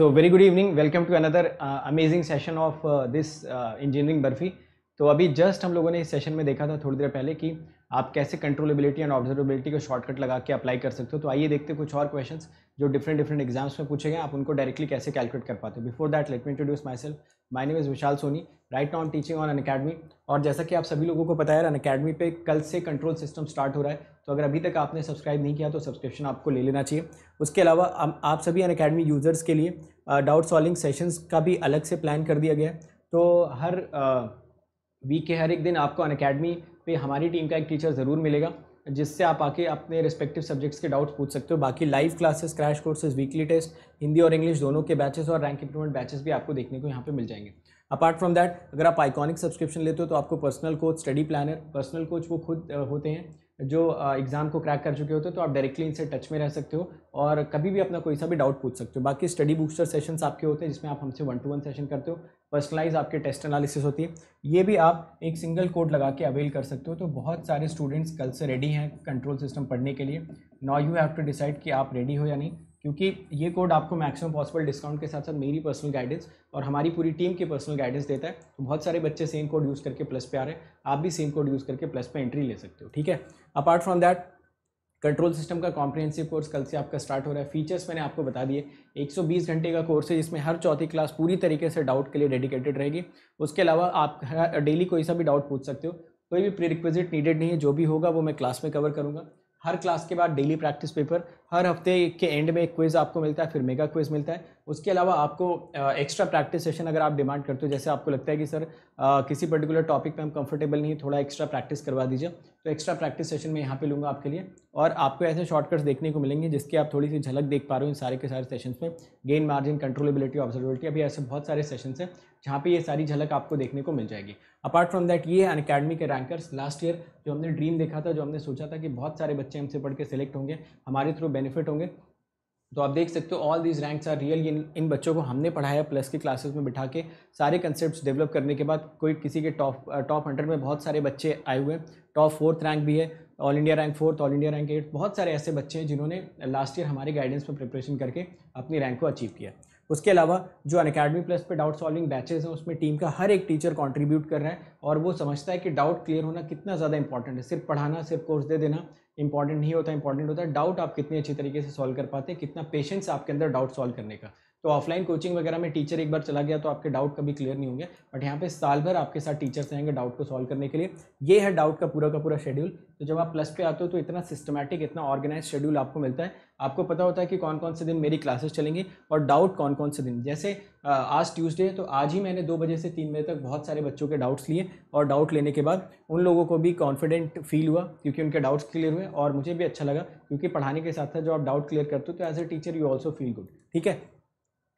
so very good evening welcome to another amazing session of this engineering Barfi तो अभी just हम लोगों ने इस सेशन में देखा था थोड़ी देर पहले कि आप कैसे कंट्रोलेबिलिटी एंड ऑब्जर्वेबिलिटी को शॉर्टकट लगा के अप्लाई कर सकते हो तो आइए देखते कुछ और क्वेश्चंस जो डिफरेंट डिफरेंट एग्जाम्स में पूछे गए आप उनको डायरेक्टली कैसे कैलकुलेट कर पाते हो before that let me introduce myself my name is Vishal Soni right now teaching on Unacademy और जैसा कि आप सभी लोगों को पता है अन अकेडमी पे कल से कंट्रोल सिस्टम स्टार्ट हो रहा है तो अगर अभी तक आपने सब्सक्राइब नहीं किया तो सब्सक्रिप्शन आपको ले लेना चाहिए उसके अलावा आप सभी अन अकेडमी यूज़र्स के लिए डाउट सॉल्विंग सेशंस का भी अलग से प्लान कर दिया गया है तो हर वीक के हर एक दिन आपको अन अकेडमी पर हमारी टीम का एक टीचर ज़रूर मिलेगा जिससे आप आके अपने रिस्पेक्टिव सब्जेक्ट्स के डाउट्स पूछ सकते हो बाकी live classes crash courses weekly test Hindi और इंग्लिश दोनों के बैचेस और रैंक इंप्रूवमेंट बैचेस भी आपको देखने को यहाँ पे मिल जाएंगे अपार्ट फ्रॉम दैट अगर आप आइकॉनिक सब्सक्रिप्शन लेते हो तो आपको personal coach study planner personal coach वो खुद होते हैं जो एग्ज़ाम को क्रैक कर चुके होते हो तो आप डायरेक्टली इनसे टच में रह सकते हो और कभी भी अपना कोई सा भी डाउट पूछ सकते हो बाकी स्टडी बूस्टर सेशंस आपके होते हैं जिसमें आप हमसे वन टू वन सेशन करते हो पर्सनलाइज आपके टेस्ट एनालिसिस होती है ये भी आप एक सिंगल कोड लगा के अवेल कर सकते हो तो बहुत सारे स्टूडेंट्स कल से रेडी हैं कंट्रोल सिस्टम पढ़ने के लिए now you have to decide कि आप रेडी हो या नहीं क्योंकि ये कोड आपको मैक्सिमम पॉसिबल डिस्काउंट के साथ साथ मेरी पर्सनल गाइडेंस और हमारी पूरी टीम की पर्सनल गाइडेंस देता है तो बहुत सारे बच्चे सेम कोड यूज़ करके प्लस पे आ रहे हैं आप भी सेम कोड यूज़ करके प्लस पे एंट्री ले सकते हो ठीक है apart from that control system का कॉम्प्रिहेंसिव कोर्स कल से आपका स्टार्ट हो रहा है फीचर्स मैंने आपको बता दिए 120 घंटे का कोर्स है जिसमें हर चौथी क्लास पूरी तरीके से डाउट के लिए डेडिकेटेड रहेगी उसके अलावा आप डेली कोई सा भी डाउट पूछ सकते हो कोई भी प्री रिक्विजिट नीडेड नहीं है जो भी होगा वो मैं क्लास में कवर करूँगा हर क्लास के बाद डेली प्रैक्टिस पेपर हर हफ्ते के एंड में एक क्विज़ आपको मिलता है फिर मेगा क्विज़ मिलता है उसके अलावा आपको एक्स्ट्रा प्रैक्टिस सेशन अगर आप डिमांड करते हो जैसे आपको लगता है कि सर आ, किसी पर्टिकुलर टॉपिक पे हम कंफर्टेबल नहीं थोड़ा एक्स्ट्रा प्रैक्टिस करवा दीजिए तो एक्स्ट्रा प्रैक्टिस सेशन मैं यहाँ पे लूँगा आपके लिए और आपको ऐसे शॉर्टकट्स देखने को मिलेंगे जिसकी आप थोड़ी सी झलक देख पा रहे हो इन सारे के सारे सेशन में गेन मार्जिन कंट्रोलेबिलिटी ऑब्जर्वेबिलिटी अभी ऐसे बहुत सारे सेशन हैं जहाँ पर ये सारी झलक आपको देखने को मिल जाएगी अपार्ट फ्रॉम दैट ये अन अकेडमी के रैंकर्स लास्ट ईयर जो हमने ड्रीम देखा था जो हमने सोचा था कि बहुत सारे बच्चे हमसे पढ़ के सिलेक्ट होंगे हमारे थ्रू बेनिफिट होंगे तो आप देख सकते हो all these ranks are real इन इन बच्चों को हमने पढ़ाया प्लस की क्लासेस में बिठा के सारे कंसेप्ट डेवलप करने के बाद कोई किसी के टॉप टॉप हंड्रेड में बहुत सारे बच्चे आए हुए हैं टॉप फोर्थ रैंक भी है all India rank fourth all India rank eight बहुत सारे ऐसे बच्चे हैं जिन्होंने लास्ट ईयर हमारे गाइडेंस पर प्रिपरेशन करके अपनी रैंक को अचीव किया उसके अलावा जो अन अकेडमी प्लस पे डाउट सॉल्विंग बैचेस हैं उसमें टीम का हर एक टीचर कंट्रीब्यूट कर रहा है और वो समझता है कि डाउट क्लियर होना कितना ज़्यादा इंपॉर्टेंट है सिर्फ पढ़ाना सिर्फ कोर्स दे देना इंपॉर्टेंट नहीं होता इंपॉर्टेंट होता है डाउट आप कितने अच्छे तरीके से सॉल्व कर पाते हैं कितना पेशेंस आपके अंदर डाउट सॉल्व करने का तो ऑफलाइन कोचिंग वगैरह में टीचर एक बार चला गया तो आपके डाउट कभी क्लियर नहीं होंगे बट यहाँ पे साल भर आपके साथ टीचर्स रहेंगे डाउट को सॉल्व करने के लिए ये है डाउट का पूरा का पूरा शेड्यूल तो जब आप प्लस पे आते हो तो इतना सिस्टमेटिक इतना ऑर्गेनाइज शेड्यूल आपको मिलता है आपको पता होता है कि कौन कौन से दिन मेरी क्लासेस चलेंगी और डाउट कौन कौन से दिन जैसे आज ट्यूसडे तो आज ही मैंने दो बजे से तीन बजे तक बहुत सारे बच्चों के डाउट्स लिए और डाउट लेने के बाद उन लोगों को भी कॉन्फिडेंट फील हुआ क्योंकि उनके डाउट्स क्लियर हुए और मुझे भी अच्छा लगा क्योंकि पढ़ाने के साथ साथ जब आप डाउट क्लियर करते हो तो as a teacher you also feel good ठीक है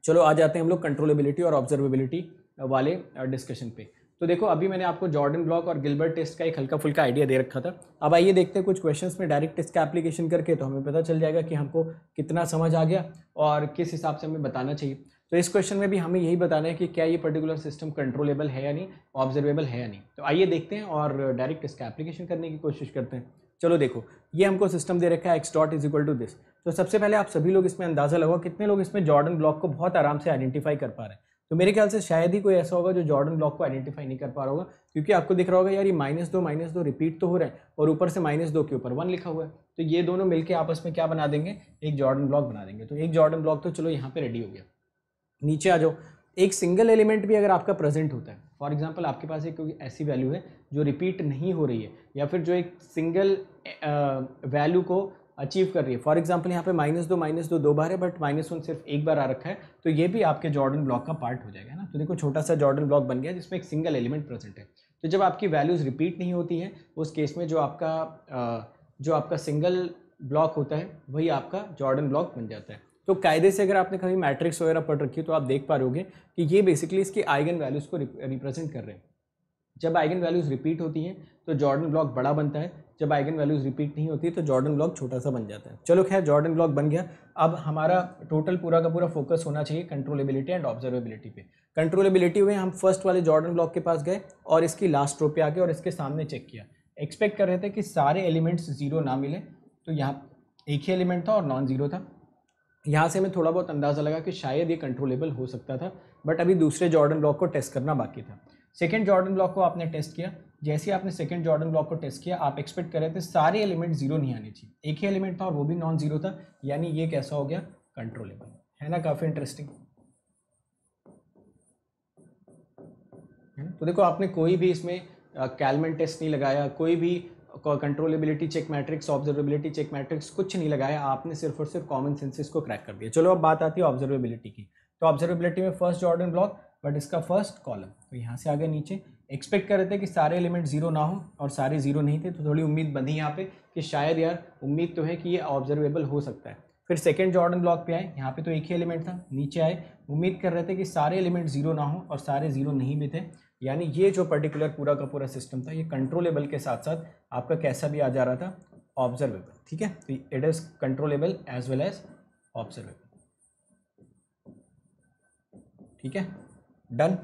चलो आ जाते हैं हम लोग कंट्रोलेबिलिटी और ऑब्जर्वेबिलिटी वाले डिस्कशन पे तो देखो अभी मैंने आपको जॉर्डन ब्लॉक और गिलबर्ट टेस्ट का एक हल्का फुल्का आइडिया दे रखा था अब आइए देखते हैं कुछ क्वेश्चंस में डायरेक्ट टेस्ट का एप्लीकेशन करके तो हमें पता चल जाएगा कि हमको कितना समझ आ गया और किस हिसाब से हमें बताना चाहिए तो इस क्वेश्चन में भी हमें यही बताना है कि क्या ये पर्टिकुलर सिस्टम कंट्रोलेबल है या नहीं ऑब्जर्वेबल है या नहीं तो आइए देखते हैं और डायरेक्ट इसका एप्लीकेशन करने की कोशिश करते हैं चलो देखो ये हमको सिस्टम दे रखा है x dot is equal to this तो सबसे पहले आप सभी लोग इसमें अंदाज़ा लगाओ कितने लोग इसमें जॉर्डन ब्लॉक को बहुत आराम से आइडेंटिफाई कर पा रहे हैं तो मेरे ख्याल से शायद ही कोई ऐसा होगा जो जॉर्डन ब्लॉक को आइडेंटिफाई नहीं कर पा रहा होगा क्योंकि आपको दिख रहा होगा यार ये माइनस दो माइनस दो रिपीट तो हो रहा है और ऊपर से माइनस दो के ऊपर वन लिखा हुआ है तो ये दोनों मिलकर आपस में क्या बना देंगे एक जॉर्डन ब्लॉक बना देंगे तो एक जॉर्डन ब्लॉक तो चलो यहाँ पर रेडी हो गया नीचे आ जाओ एक सिंगल एलिमेंट भी अगर आपका प्रेजेंट होता है फॉर एग्जाम्पल आपके पास एक कोई ऐसी वैल्यू है जो रिपीट नहीं हो रही है या फिर जो एक सिंगल वैल्यू को अचीव कर रही है फॉर एग्जाम्पल यहाँ पे माइनस दो माइनस दो दो बार है बट माइनस वन सिर्फ एक बार आ रखा है तो ये भी आपके जॉर्डन ब्लॉक का पार्ट हो जाएगा ना तो देखो छोटा सा जॉर्डन ब्लॉक बन गया जिसमें एक सिंगल एलिमेंट प्रेजेंट है तो जब आपकी वैल्यूज़ रिपीट नहीं होती है उस केस में जो आपका जो आपका सिंगल ब्लॉक होता है वही आपका जॉर्डन ब्लॉक बन जाता है तो कायदे से अगर आपने कभी मैट्रिक्स वगैरह पढ़ रखी है तो आप देख पा रहे होगे कि ये बेसिकली इसकी आइगन वैल्यूज़ को रिप्रेजेंट कर रहे हैं जब आइगन वैल्यूज़ रिपीट होती हैं तो जॉर्डन ब्लॉक बड़ा बनता है जब आइगन वैल्यूज़ रिपीट नहीं होती तो जॉर्डन ब्लॉक छोटा सा बन जाता है चलो खैर जॉर्डन ब्लॉक बन गया अब हमारा टोटल पूरा का पूरा फोकस होना चाहिए कंट्रोलेबिलिटी एंड ऑब्जर्वेबिलिटी पे कंट्रोलेबिलिटी में हम फर्स्ट वाले जॉर्डन ब्लॉक के पास गए और इसकी लास्ट रो पे गए और इसके सामने चेक किया एक्सपेक्ट कर रहे थे कि सारे एलिमेंट्स ज़ीरो ना मिले तो यहाँ एक ही एलिमेंट था और नॉन ज़ीरो था यहाँ से हमें थोड़ा बहुत अंदाज़ा लगा कि शायद ये कंट्रोलेबल हो सकता था बट अभी दूसरे जॉर्डन ब्लॉक को टेस्ट करना बाकी था सेकेंड जॉर्डन ब्लॉक को आपने टेस्ट किया जैसे ही आपने सेकेंड जॉर्डन ब्लॉक को टेस्ट किया आप एक्सपेक्ट कर रहे थे सारे एलिमेंट जीरो नहीं आने चाहिए एक ही एलिमेंट था और वो भी नॉन जीरो था यानी ये कैसा हो गया कंट्रोलेबल है ना काफ़ी इंटरेस्टिंग तो देखो आपने कोई भी इसमें कैलमेंट टेस्ट नहीं लगाया कोई भी controllability check matrix observability check matrix कुछ नहीं लगाया आपने सिर्फ और सिर्फ कॉमन सेंसेस को क्रैक कर दिया चलो अब बात आती है ऑब्जर्वेबिलिटी की तो ऑब्जर्वेबिलिटी में फर्स्ट जॉर्डन ब्लॉक बट इसका फर्स्ट कॉलम तो यहाँ से आगे नीचे एक्सपेक्ट कर रहे थे कि सारे एलिमेंट जीरो ना हो और सारे जीरो नहीं थे तो थोड़ी उम्मीद बंधी यहाँ पे कि शायद यार उम्मीद तो है कि ये ऑब्जर्वेबल हो सकता है फिर सेकेंड जॉर्डन ब्लॉक पे आए यहाँ पे तो एक ही एलिमेंट था नीचे आए उम्मीद कर रहे थे कि सारे एलिमेंट जीरो ना हो और सारे जीरो नहीं भी थे यानी ये जो पर्टिकुलर पूरा का पूरा सिस्टम था ये कंट्रोलेबल के साथ साथ आपका कैसा भी आ जा रहा था ऑब्जर्वेबल ठीक है तो it is controllable as well as observable ठीक है डन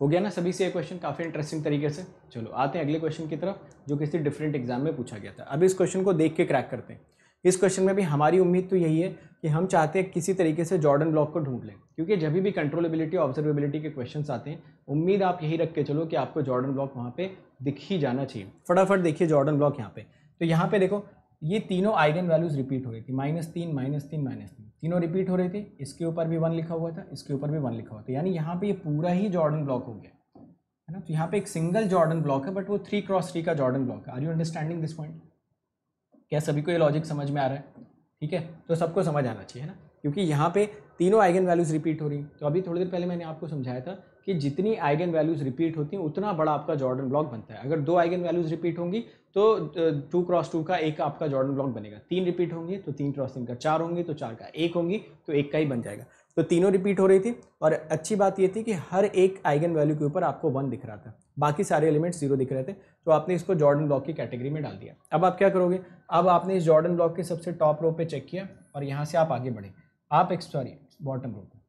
हो गया ना सभी से ये क्वेश्चन काफ़ी इंटरेस्टिंग तरीके से चलो आते हैं अगले क्वेश्चन की तरफ जो किसी डिफरेंट एग्जाम में पूछा गया था अब इस क्वेश्चन को देख के क्रैक करते हैं इस क्वेश्चन में भी हमारी उम्मीद तो यही है कि हम चाहते हैं किसी तरीके से जॉर्डन ब्लॉक को ढूंढ लें क्योंकि जब भी कंट्रोलेबिलिटी ऑब्जर्वेबिलिटी के क्वेश्चंस आते हैं उम्मीद आप यही रख के चलो कि आपको जॉर्डन ब्लॉक वहाँ पे दिख ही जाना चाहिए फटाफट देखिए जॉर्डन ब्लॉक यहाँ पे तो यहाँ पे देखो ये तीनों आइगन वैल्यूज रिपीट हो रही थी माइनस तीन माइनस तीन माइनस तीन तीनों रिपीट हो रही थी इसके ऊपर भी वन लिखा हुआ था इसके ऊपर भी वन लिखा हुआ था यानी यहाँ पे ये पूरा ही जॉर्डन ब्लॉक हो गया है ना तो यहाँ पे एक सिंगल जॉर्डन ब्लॉक है बट वो थ्री क्रॉस थ्री का जॉर्डन ब्लॉक है are you understanding this point क्या सभी को ये लॉजिक समझ में आ रहा है ठीक है तो सबको समझ आना चाहिए है ना क्योंकि यहाँ पे तीनों आइगन वैल्यूज रिपीट हो रही तो अभी थोड़ी देर पहले मैंने आपको समझाया था कि जितनी आइगन वैल्यूज़ रिपीट होती हैं उतना बड़ा आपका जॉर्डन ब्लॉक बनता है अगर दो आइगन वैल्यूज़ रिपीट होंगी तो टू क्रॉस टू का एक आपका जॉर्डन ब्लॉक बनेगा तीन रिपीट होंगी तो तीन क्रॉस तीन का चार होंगी तो चार का एक होंगी तो एक का ही बन जाएगा तो तीनों रिपीट हो रही थी और अच्छी बात ये थी कि हर एक आइगन वैल्यू के ऊपर आपको वन दिख रहा था बाकी सारे एलिमेंट्स जीरो दिख रहे थे तो आपने इसको जॉर्डन ब्लॉक की कैटेगरी में डाल दिया अब आप क्या करोगे अब आपने इस जॉर्डन ब्लॉक के सबसे टॉप रो पे चेक किया और यहाँ से आप आगे बढ़े आप एक सॉरी बॉटम रो पर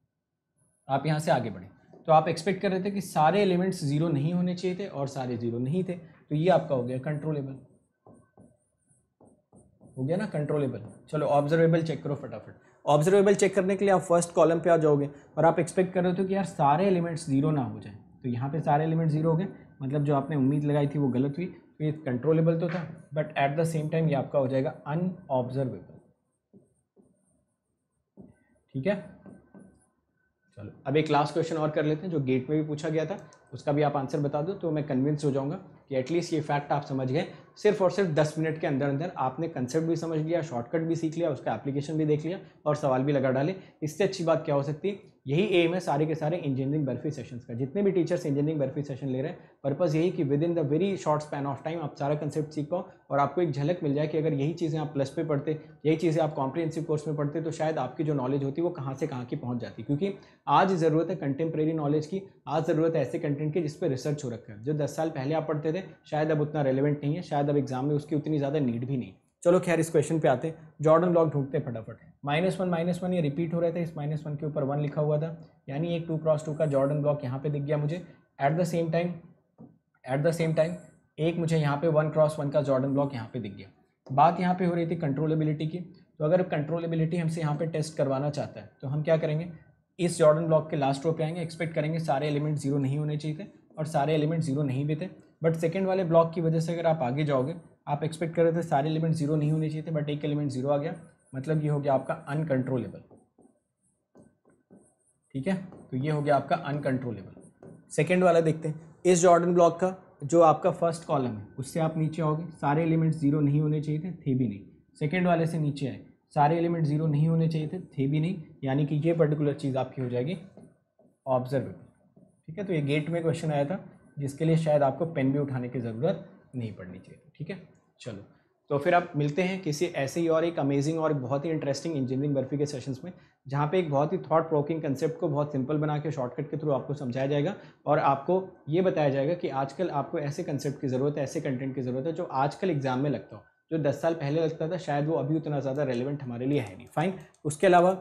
आप यहाँ से आगे बढ़े तो आप एक्सपेक्ट कर रहे थे कि सारे एलिमेंट्स ज़ीरो नहीं होने चाहिए थे और सारे ज़ीरो नहीं थे तो ये आपका हो गया कंट्रोलेबल हो गया ना कंट्रोलेबल चलो ऑब्जर्वेबल चेक करो फटाफट ऑब्जर्वेबल चेक करने के लिए आप फर्स्ट कॉलम पे आ जाओगे और आप एक्सपेक्ट कर रहे थे कि यार सारे एलिमेंट्स ज़ीरो ना हो जाए तो यहाँ पे सारे एलिमेंट ज़ीरो हो गए मतलब जो आपने उम्मीद लगाई थी वो गलत हुई तो ये कंट्रोलेबल तो था but at the same time ये आपका हो जाएगा अनऑब्जर्वेबल ठीक है चलो अब एक लास्ट क्वेश्चन और कर लेते हैं जो गेट में भी पूछा गया था उसका भी आप आंसर बता दो तो मैं कन्विंस हो जाऊंगा कि एटलीस्ट ये फैक्ट आप समझ गए सिर्फ और सिर्फ दस मिनट के अंदर अंदर आपने कंसेप्ट भी समझ लिया शॉर्टकट भी सीख लिया उसका एप्लीकेशन भी देख लिया और सवाल भी लगा डाले इससे अच्छी बात क्या हो सकती है यही एम है सारे के सारे इंजीनियरिंग बर्फी सेशन का जितने भी टीचर्स इंजीनियरिंग बर्फी सेशन ले रहे हैं पर्पज़ यही कि within the very short span of time आप सारा कंसेप्ट सीख पाओ और आपको एक झलक मिल जाए कि अगर यही चीज़ें आप प्लस पे पढ़ते यही चीज़ें आप कॉम्प्रिहेंसिव कोर्स में पढ़ते तो शायद आपकी जो नॉलेज होती वो कहाँ से कहाँ की पहुँच जाती क्योंकि आज ज़रूरत है कंटेम्प्रेरी नॉलेज की आज ज़रूरत है ऐसे कंटेंट की जिस पर रिसर्च हो रखा है जो दस साल पहले आप पढ़ते थे शायद अब उतना रेलिवेंट नहीं है शायद शायद अब एग्जाम में उसकी उतनी ज़्यादा नीड भी नहीं चलो खैर इस क्वेश्चन पे आते जॉर्डन लॉग ढूंढते हैं फटाफट माइनस वन माइनस वन ये रिपीट हो रहे थे इस माइनस वन के ऊपर वन लिखा हुआ था यानी एक टू क्रॉस टू का जॉर्डन ब्लॉक यहाँ पे दिख गया मुझे at the same time at the same time एक मुझे यहाँ पे वन क्रॉस वन का जॉर्डन ब्लॉक यहाँ पे दिख गया बात यहाँ पे हो रही थी कंट्रोलेबिलिटी की तो अगर कंट्रोलेबिलिटी हमसे यहाँ पे टेस्ट करवाना चाहता है तो हम क्या करेंगे इस जॉर्डन ब्लॉक के लास्ट रो पे आएंगे एक्सपेक्ट करेंगे सारे एलिमेंट जीरो नहीं होने चाहिए थे और सारे एलिमेंट जीरो नहीं भी थे बट सेकेंड वाले ब्लॉक की वजह से अगर आप आगे जाओगे आप एक्सपेक्ट कर रहे थे सारे एलिमेंट जीरो नहीं होने चाहिए थे बट एक एलिमेंट जीरो आ गया मतलब ये हो गया आपका अनकंट्रोलेबल ठीक है तो ये हो गया आपका अनकंट्रोलेबल सेकेंड वाला देखते हैं इस जॉर्डन ब्लॉक का जो आपका फर्स्ट कॉलम है उससे आप नीचे आओगे सारे एलिमेंट जीरो नहीं होने चाहिए थे थे भी नहीं सेकेंड वाले से नीचे आए सारे एलिमेंट जीरो नहीं होने चाहिए थे थे भी नहीं यानी कि ये पर्टिकुलर चीज़ आपकी हो जाएगी ऑब्जर्वेबल ठीक है तो ये गेट में क्वेश्चन आया था जिसके लिए शायद आपको पेन भी उठाने की ज़रूरत नहीं पड़नी चाहिए ठीक है चलो तो फिर आप मिलते हैं किसी ऐसे ही और एक अमेजिंग और बहुत ही इंटरेस्टिंग इंजीनियरिंग बर्फी के सेशंस में जहाँ पे एक बहुत ही थॉट प्रोकिंग कंसेप्ट को बहुत सिंपल बना के शॉर्टकट के थ्रू आपको समझाया जाएगा और आपको ये बताया जाएगा कि आजकल आपको ऐसे कंसेप्ट की ज़रूरत है ऐसे कंटेंट की ज़रूरत है जो आजकल एग्जाम में लगता हो जो दस साल पहले लगता था शायद वो अभी उतना ज़्यादा रेलिवेंट हमारे लिए है नहीं फाइन उसके अलावा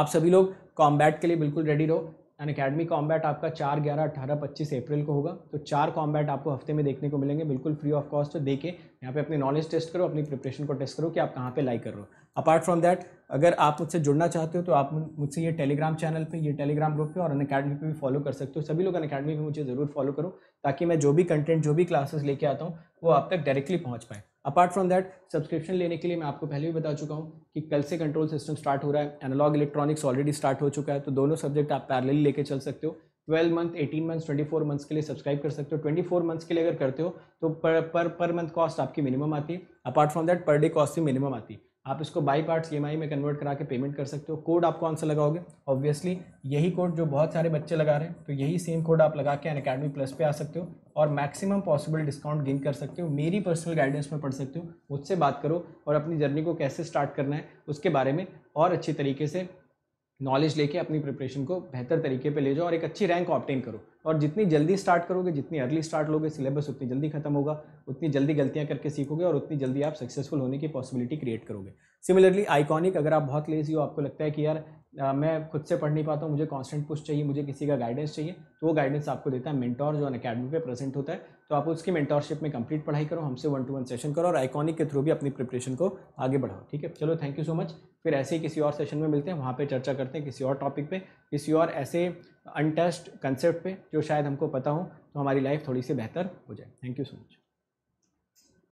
आप सभी लोग कॉम्बैट के लिए बिल्कुल रेडी रहो एंड अकेडमी कॉम्बैट आपका चार ग्यारह अठारह पच्चीस अप्रैल को होगा तो चार कॉम्बैट आपको हफ्ते में देखने को मिलेंगे बिल्कुल फ्री ऑफ कॉस्ट देखें यहाँ पे अपने नॉलेज टेस्ट करो अपनी प्रिपरेशन को टेस्ट करो कि आप कहाँ पे लाइक कर रहे हो अपार्ट फ्रॉम दैट अगर आप मुझसे जुड़ना चाहते हो तो आप मुझसे ये टेलीग्राम चैनल पर ये टेलीग्राम ग्रुप पर और अन अकेडमी पर भी फॉलो कर सकते हो सभी लोग अन अकेडमी मुझे ज़रूर फॉलो करो ताकि मैं जो भी कंटेंट जो भी क्लासेस लेके आता हूँ वो आप तक डायरेक्टली पहुँच पाए अपार्ट फ्रॉम दैट सब्सक्रिप्शन लेने के लिए मैं आपको पहले भी बता चुका हूँ कि कल से कंट्रोल सिस्टम स्टार्ट हो रहा है एनालॉग इलेक्ट्रॉनिक्स ऑलरेडी स्टार्ट हो चुका है तो दोनों सब्जेक्ट आप पैरल लेके चल सकते हो twelve month eighteen months twenty four months के लिए सब्सक्राइब कर सकते हो ट्वेंटी फोर मंथ्स के लिए अगर करते हो तो पर पर पर मंथ कॉस्ट आपकी मिनिमम आती है apart from that per day cost भी मिनिमम आती है आप इसको बाई पार्ट ई में कन्वर्ट करा के पेमेंट कर सकते हो कोड आप कौन सा लगाओगे ऑब्वियसली यही कोड जो बहुत सारे बच्चे लगा रहे हैं तो यही सेम कोड आप लगा के अन अकेडमी प्लस पे आ सकते हो और मैक्सिमम पॉसिबल डिस्काउंट गेन कर सकते हो मेरी पर्सनल गाइडेंस में पढ़ सकते हो मुझसे बात करो और अपनी जर्नी को कैसे स्टार्ट करना है उसके बारे में और अच्छी तरीके से नॉलेज लेके अपनी प्रिपरेशन को बेहतर तरीके पे ले जाओ और एक अच्छी रैंक ऑप्टेन करो और जितनी जल्दी स्टार्ट करोगे जितनी अर्ली स्टार्ट लोगे सिलेबस उतनी जल्दी खत्म होगा उतनी जल्दी गलतियां करके सीखोगे और उतनी जल्दी आप सक्सेसफुल होने की पॉसिबिलिटी क्रिएट करोगे सिमिलरली आइकॉनिक अगर आप बहुत लेजी हो आपको लगता है कि यार मैं खुद से पढ़ नहीं पाता हूँ मुझे कॉन्स्टेंट पुश चाहिए मुझे किसी का गाइडेंस चाहिए तो वो गाइडेंस आपको देता है मेंटोर जो अकेडमी पे प्रेजेंट होता है तो आप उसकी मेंटोरशिप में कंप्लीट पढ़ाई करो हमसे वन टू वन सेशन करो और आइकॉनिक के थ्रू भी अपनी प्रिपरेशन को आगे बढ़ाओ ठीक है चलो थैंक यू सो मच फिर ऐसे ही किसी और सेशन में मिलते हैं वहाँ पर चर्चा करते हैं किसी और टॉपिक पर किसी और ऐसे अनटस्ट कंसेप्ट जो शायद हमको पता हो तो हमारी लाइफ थोड़ी सी बेहतर हो जाए थैंक यू सो मच